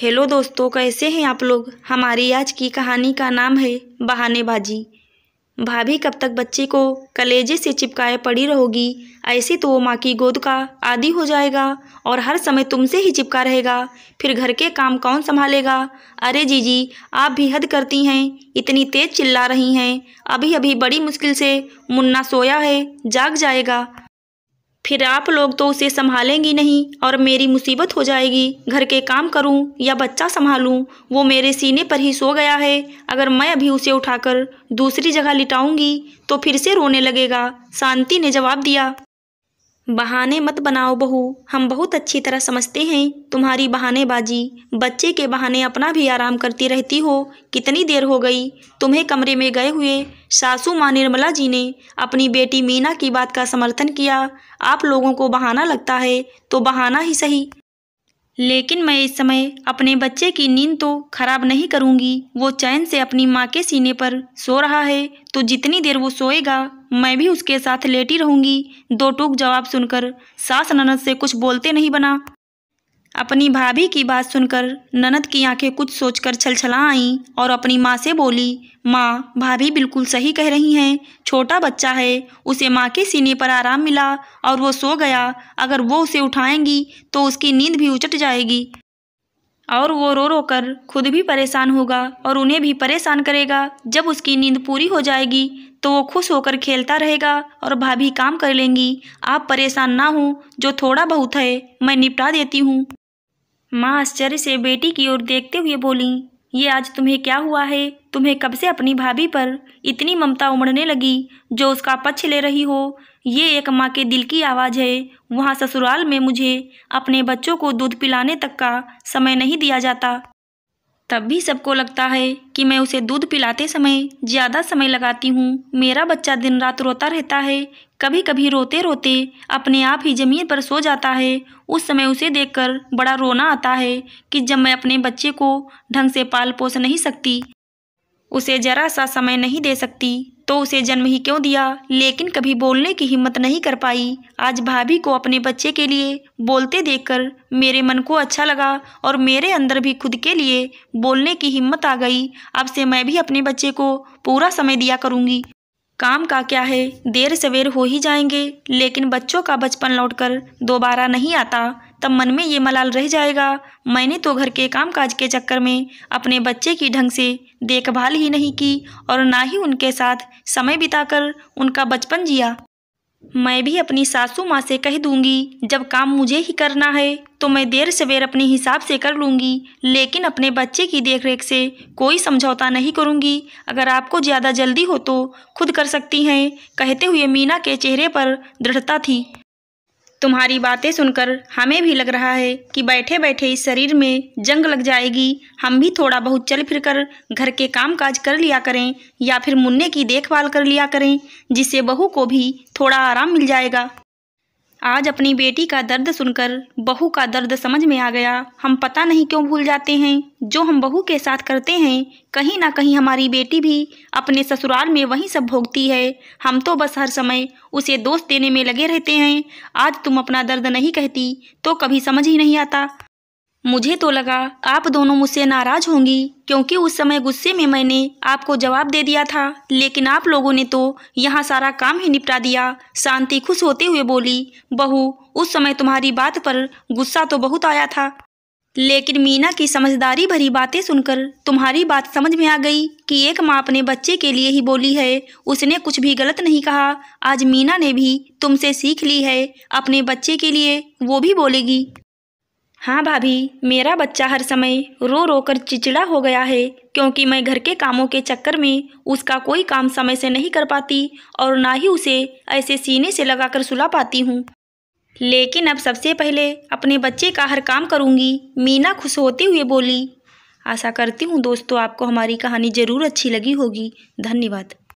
hello दोस्तों कैसे हैं आप लोग हमारी आज की कहानी का नाम है बहानेबाजी भाभी कब तक बच्चे को कलेजे से चिपकाए पड़ी रहोगी ऐसे तो वो माँ की गोद का आदि हो जाएगा और हर समय तुमसे ही चिपका रहेगा फिर घर के काम कौन संभालेगा अरे जीजी आप भी हद करती हैं इतनी तेज़ चिल्ला रही हैं अभी अभी बड़ी मुश्किल से मुन्ना सोया है जाग जाएगा फिर आप लोग तो उसे संभालेंगी नहीं और मेरी मुसीबत हो जाएगी घर के काम करूं या बच्चा संभालूं वो मेरे सीने पर ही सो गया है अगर मैं अभी उसे उठाकर दूसरी जगह लिटाऊंगी तो फिर से रोने लगेगा शांति ने जवाब दिया बहाने मत बनाओ बहू हम बहुत अच्छी तरह समझते हैं तुम्हारी बहानेबाजी बच्चे के बहाने अपना भी आराम करती रहती हो कितनी देर हो गई तुम्हें कमरे में गए हुए सासू माँ निर्मला जी ने अपनी बेटी मीना की बात का समर्थन किया आप लोगों को बहाना लगता है तो बहाना ही सही लेकिन मैं इस समय अपने बच्चे की नींद तो खराब नहीं करूंगी वो चैन से अपनी माँ के सीने पर सो रहा है तो जितनी देर वो सोएगा मैं भी उसके साथ लेटी रहूंगी दो टूक जवाब सुनकर सास ननद से कुछ बोलते नहीं बना अपनी भाभी की बात सुनकर ननद की आंखें कुछ सोचकर छलछला आईं और अपनी माँ से बोली माँ भाभी बिल्कुल सही कह रही हैं छोटा बच्चा है उसे माँ के सीने पर आराम मिला और वो सो गया अगर वो उसे उठाएंगी तो उसकी नींद भी उचट जाएगी और वो रो रो कर खुद भी परेशान होगा और उन्हें भी परेशान करेगा जब उसकी नींद पूरी हो जाएगी तो वो खुश होकर खेलता रहेगा और भाभी काम कर लेंगी आप परेशान ना हो जो थोड़ा बहुत है मैं निपटा देती हूँ माँ आश्चर्य से बेटी की ओर देखते हुए बोली ये आज तुम्हें क्या हुआ है तुम्हें कब से अपनी भाभी पर इतनी ममता उमड़ने लगी जो उसका पक्ष ले रही हो ये एक माँ के दिल की आवाज़ है वहाँ ससुराल में मुझे अपने बच्चों को दूध पिलाने तक का समय नहीं दिया जाता तब भी सबको लगता है कि मैं उसे दूध पिलाते समय ज़्यादा समय लगाती हूँ मेरा बच्चा दिन रात रोता रहता है कभी कभी रोते रोते अपने आप ही ज़मीन पर सो जाता है उस समय उसे देखकर बड़ा रोना आता है कि जब मैं अपने बच्चे को ढंग से पाल पोस नहीं सकती उसे जरा सा समय नहीं दे सकती तो उसे जन्म ही क्यों दिया लेकिन कभी बोलने की हिम्मत नहीं कर पाई आज भाभी को अपने बच्चे के लिए बोलते देखकर मेरे मन को अच्छा लगा और मेरे अंदर भी खुद के लिए बोलने की हिम्मत आ गई अब से मैं भी अपने बच्चे को पूरा समय दिया करूँगी काम का क्या है देर सवेर हो ही जाएंगे लेकिन बच्चों का बचपन लौटकर दोबारा नहीं आता तब मन में ये मलाल रह जाएगा मैंने तो घर के कामकाज के चक्कर में अपने बच्चे की ढंग से देखभाल ही नहीं की और ना ही उनके साथ समय बिताकर उनका बचपन जिया मैं भी अपनी सासू माँ से कह दूंगी जब काम मुझे ही करना है तो मैं देर सवेर अपने हिसाब से कर लूँगी लेकिन अपने बच्चे की देखरेख से कोई समझौता नहीं करूँगी अगर आपको ज़्यादा जल्दी हो तो खुद कर सकती हैं कहते हुए मीना के चेहरे पर दृढ़ता थी तुम्हारी बातें सुनकर हमें भी लग रहा है कि बैठे बैठे इस शरीर में जंग लग जाएगी हम भी थोड़ा बहुत चल फिर कर घर के काम काज कर लिया करें या फिर मुन्ने की देखभाल कर लिया करें जिससे बहू को भी थोड़ा आराम मिल जाएगा आज अपनी बेटी का दर्द सुनकर बहू का दर्द समझ में आ गया हम पता नहीं क्यों भूल जाते हैं जो हम बहू के साथ करते हैं कहीं ना कहीं हमारी बेटी भी अपने ससुराल में वहीं सब भोगती है हम तो बस हर समय उसे दोष देने में लगे रहते हैं आज तुम अपना दर्द नहीं कहती तो कभी समझ ही नहीं आता मुझे तो लगा आप दोनों मुझसे नाराज होंगी क्योंकि उस समय गुस्से में मैंने आपको जवाब दे दिया था लेकिन आप लोगों ने तो यहाँ सारा काम ही निपटा दिया शांति खुश होते हुए बोली बहू उस समय तुम्हारी बात पर गुस्सा तो बहुत आया था लेकिन मीना की समझदारी भरी बातें सुनकर तुम्हारी बात समझ में आ गई कि एक माँ अपने बच्चे के लिए ही बोली है उसने कुछ भी गलत नहीं कहा आज मीना ने भी तुमसे सीख ली है अपने बच्चे के लिए वो भी बोलेगी हाँ भाभी मेरा बच्चा हर समय रो रो कर चिचिड़ा हो गया है क्योंकि मैं घर के कामों के चक्कर में उसका कोई काम समय से नहीं कर पाती और ना ही उसे ऐसे सीने से लगाकर सुला पाती हूँ लेकिन अब सबसे पहले अपने बच्चे का हर काम करूँगी मीना खुश होते हुए बोली आशा करती हूँ दोस्तों आपको हमारी कहानी ज़रूर अच्छी लगी होगी धन्यवाद